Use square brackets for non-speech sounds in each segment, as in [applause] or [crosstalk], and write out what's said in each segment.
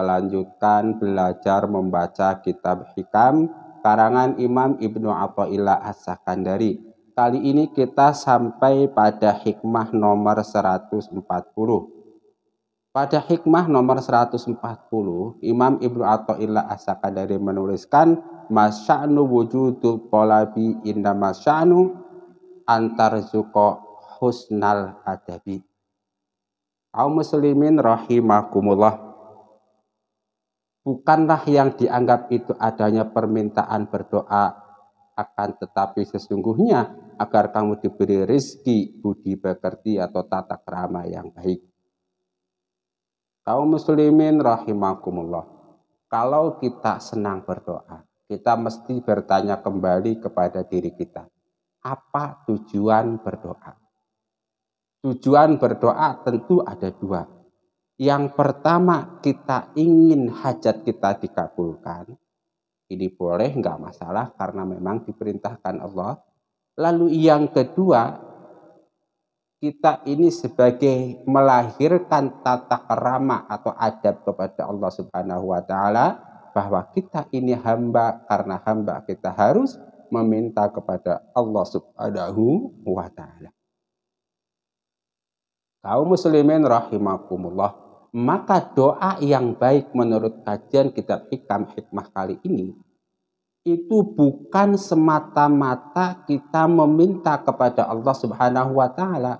melanjutkan belajar membaca kitab hikam karangan Imam Ibnu Athaillah As-Sakandari. Kali ini kita sampai pada hikmah nomor 140. Pada hikmah nomor 140, Imam Ibnu Athaillah As-Sakandari menuliskan masya'nu wujudul polabi inna masya'nu antar zuko husnal adabi. Kaum muslimin rahimakumullah Bukanlah yang dianggap itu adanya permintaan berdoa, akan tetapi sesungguhnya agar kamu diberi rezeki, budi pekerti atau tata kerama yang baik. Kaum muslimin rahimakumullah. Kalau kita senang berdoa, kita mesti bertanya kembali kepada diri kita. Apa tujuan berdoa? Tujuan berdoa tentu ada dua, yang pertama kita ingin hajat kita dikabulkan. Ini boleh nggak masalah karena memang diperintahkan Allah. Lalu yang kedua kita ini sebagai melahirkan tata kerama atau adab kepada Allah Subhanahu wa taala bahwa kita ini hamba karena hamba kita harus meminta kepada Allah Subhanahu wa taala. Kaum muslimin rahimakumullah maka doa yang baik menurut kajian kitab hikam hikmah kali ini itu bukan semata-mata kita meminta kepada Allah Subhanahu wa taala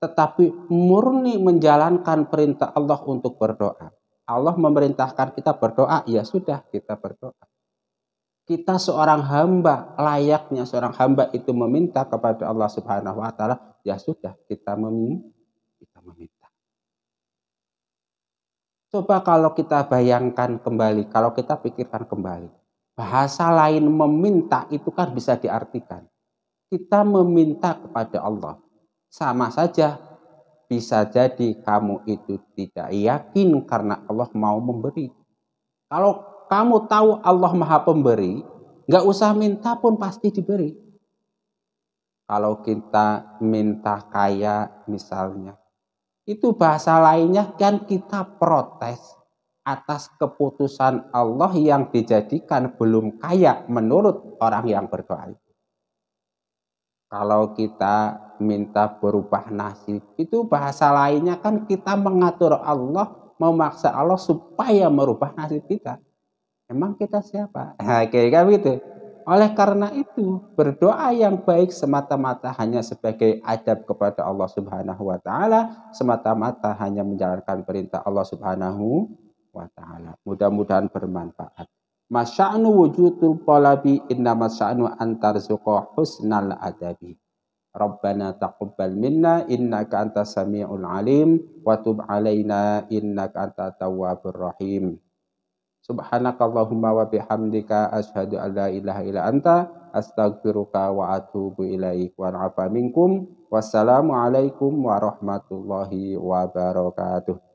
tetapi murni menjalankan perintah Allah untuk berdoa. Allah memerintahkan kita berdoa, ya sudah kita berdoa. Kita seorang hamba, layaknya seorang hamba itu meminta kepada Allah Subhanahu wa taala, ya sudah kita meminta. Kita meminta. Coba kalau kita bayangkan kembali, kalau kita pikirkan kembali, bahasa lain meminta itu kan bisa diartikan. Kita meminta kepada Allah, sama saja bisa jadi kamu itu tidak yakin karena Allah mau memberi. Kalau kamu tahu Allah Maha Pemberi, nggak usah minta pun pasti diberi. Kalau kita minta kaya misalnya, itu bahasa lainnya kan kita protes atas keputusan Allah yang dijadikan belum kaya menurut orang yang berdoa. Kalau kita minta berubah nasib, itu bahasa lainnya kan kita mengatur Allah, memaksa Allah supaya merubah nasib kita. Emang kita siapa? Nah, [laughs] kayak gitu. Oleh karena itu, berdoa yang baik semata-mata hanya sebagai adab kepada Allah Subhanahu wa taala, semata-mata hanya menjalankan perintah Allah Subhanahu wa taala. Mudah-mudahan bermanfaat. Masya'nu wujudul polabi inna masya'nu antar husnal adabi. Rabbana taqubbal minna innaka anta samiul alim wa tub alaina innaka anta tawabur rahim. Subhanakallahumma wa bihamdika ashadu an la ilaha illa anta astagfiruka wa atubu ilaik wa afa minkum. Wassalamualaikum warahmatullahi wabarakatuh.